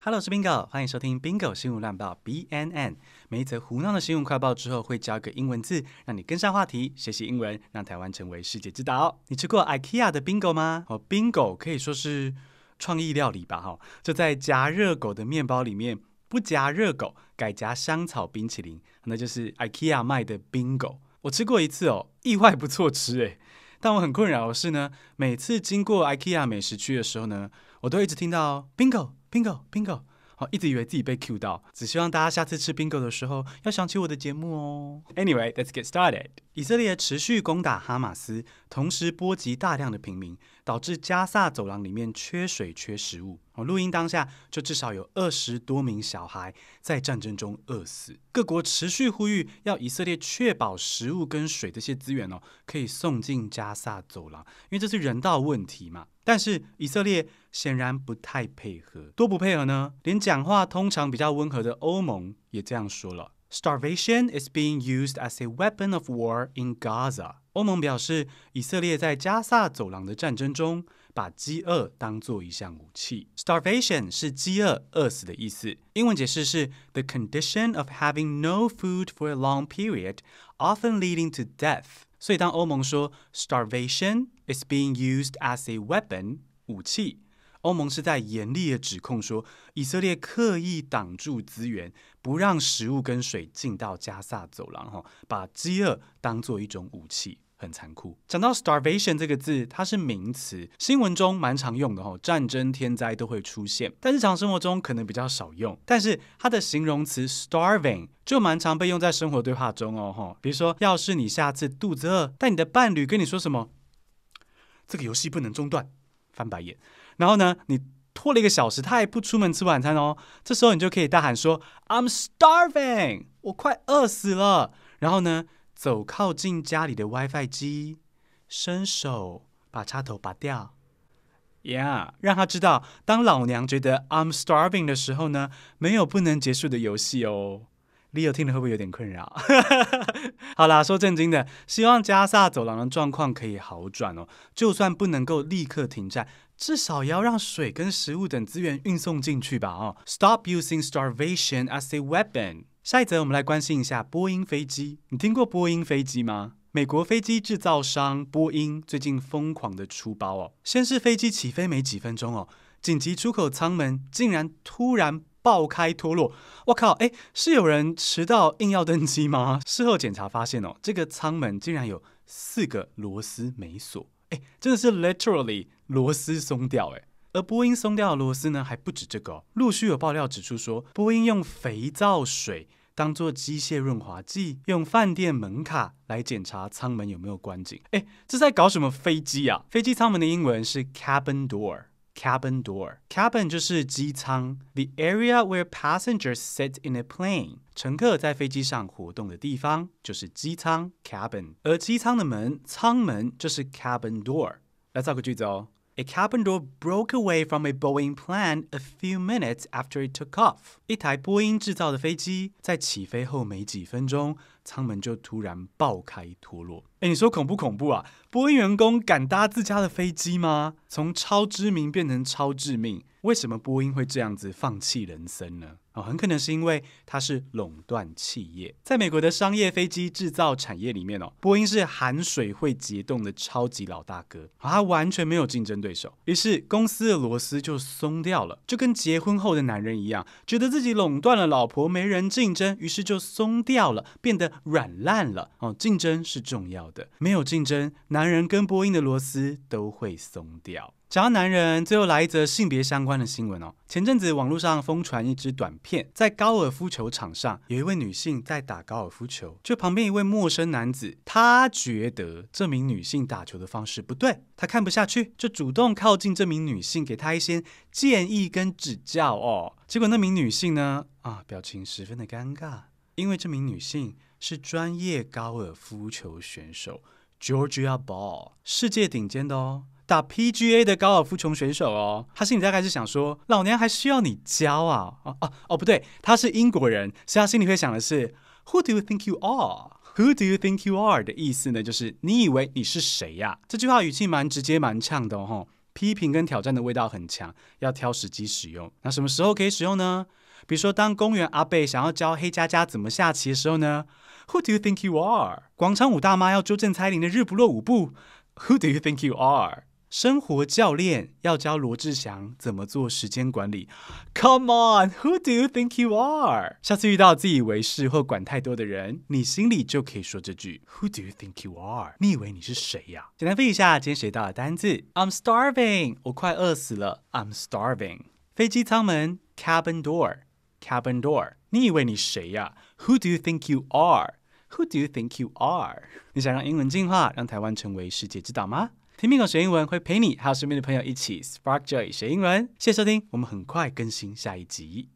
Hello，我是 Bingo，欢迎收听 Bingo 新闻乱报 BNN。每一则胡闹的新闻快报之后，会加一个英文字，让你跟上话题，学习英文，让台湾成为世界之岛。你吃过 IKEA 的 Bingo 吗？哦，Bingo 可以说是创意料理吧，哈，就在夹热狗的面包里面，不夹热狗，改夹香草冰淇淋，那就是 IKEA 卖的 Bingo。我吃过一次哦，意外不错吃诶。但我很困扰的是呢，每次经过 IKEA 美食区的时候呢。我都一直听到 bingo bingo bingo，好，一直以为自己被 cue 到，只希望大家下次吃 bingo 的时候，要想起我的节目哦。Anyway，let's get started。以色列持续攻打哈马斯。同时波及大量的平民，导致加萨走廊里面缺水、缺食物。录音当下，就至少有二十多名小孩在战争中饿死。各国持续呼吁要以色列确保食物跟水这些资源哦，可以送进加萨走廊，因为这是人道问题嘛。但是以色列显然不太配合，多不配合呢？连讲话通常比较温和的欧盟也这样说了。Starvation is being used as a weapon of war in Gaza。欧盟表示，以色列在加萨走廊的战争中，把饥饿当作一项武器。Starvation 是饥饿、饿死的意思。英文解释是 the condition of having no food for a long period, often leading to death。所以当欧盟说 starvation is being used as a weapon，武器。欧盟是在严厉的指控说，以色列刻意挡住资源，不让食物跟水进到加萨走廊，哈，把饥饿当做一种武器，很残酷。讲到 starvation 这个字，它是名词，新闻中蛮常用的，哈，战争、天灾都会出现，但日常生活中可能比较少用。但是它的形容词 starving 就蛮常被用在生活对话中哦，哈，比如说，要是你下次肚子饿，但你的伴侣跟你说什么，这个游戏不能中断，翻白眼。然后呢，你拖了一个小时，他也不出门吃晚餐哦。这时候你就可以大喊说：“I'm starving，我快饿死了。”然后呢，走靠近家里的 WiFi 机，伸手把插头拔掉，呀，让他知道，当老娘觉得 I'm starving 的时候呢，没有不能结束的游戏哦。Leo 听了会不会有点困扰？好啦，说正经的，希望加萨走廊的状况可以好转哦。就算不能够立刻停战。至少要让水跟食物等资源运送进去吧。啊，Stop using starvation as a weapon。下一则我们来关心一下波音飞机。你听过波音飞机吗？美国飞机制造商波音最近疯狂的出包哦。先是飞机起飞没几分钟哦，紧急出口舱门竟然突然爆开脱落。我靠，哎，是有人迟到硬要登机吗？事后检查发现哦，这个舱门竟然有四个螺丝没锁。哎，真的是 literally 螺丝松掉哎，而波音松掉的螺丝呢还不止这个哦，陆续有爆料指出说，波音用肥皂水当做机械润滑剂，用饭店门卡来检查舱门有没有关紧。哎，这在搞什么飞机啊？飞机舱门的英文是 cabin door。cabin door. Cabin 就是机舱，the area where passengers sit in a plane，乘客在飞机上活动的地方就是机舱 cabin。而机舱的门，舱门就是 cabin door。来造个句子哦。A cabin door broke away from a Boeing plane a few minutes after it took off. 一台波音制造的飞机在起飞后没几分钟。舱门就突然爆开脱落，哎，你说恐不恐怖啊？波音员工敢搭自家的飞机吗？从超知名变成超致命，为什么波音会这样子放弃人生呢？哦，很可能是因为它是垄断企业，在美国的商业飞机制造产业里面哦，波音是含水会结冻的超级老大哥，它完全没有竞争对手，于是公司的螺丝就松掉了，就跟结婚后的男人一样，觉得自己垄断了老婆，没人竞争，于是就松掉了，变得。软烂了哦，竞争是重要的，没有竞争，男人跟波音的螺丝都会松掉。讲到男人，最后来一则性别相关的新闻哦。前阵子网络上疯传一支短片，在高尔夫球场上，有一位女性在打高尔夫球，就旁边一位陌生男子，他觉得这名女性打球的方式不对，他看不下去，就主动靠近这名女性，给她一些建议跟指教哦。结果那名女性呢，啊，表情十分的尴尬，因为这名女性。是专业高尔夫球选手，George Ball，世界顶尖的哦，打 PGA 的高尔夫球选手哦。他心里大概是想说：“老娘还需要你教啊？”哦哦哦，不对，他是英国人，所以他心里会想的是：“Who do you think you are？”“Who do you think you are？” 的意思呢，就是你以为你是谁呀？这句话语气蛮直接、蛮呛的哦，批评跟挑战的味道很强，要挑时机使用。那什么时候可以使用呢？比如说，当公园阿贝想要教黑佳佳怎么下棋的时候呢？Who do you think you are？广场舞大妈要纠正蔡依林的日不落舞步？Who do you think you are？生活教练要教罗志祥怎么做时间管理？Come on，Who do you think you are？下次遇到自以为是或管太多的人，你心里就可以说这句：Who do you think you are？你以为你是谁呀？简单背一下今天学到的单字 i m starving，我快饿死了。I'm starving。飞机舱门：Cabin door。Cabin door，你以为你谁呀？Who do you think you are？Who do you think you are？你想让英文进化，让台湾成为世界之岛吗？甜蜜狗学英文会陪你还有身边的朋友一起 Spark Joy 学英文。谢谢收听，我们很快更新下一集。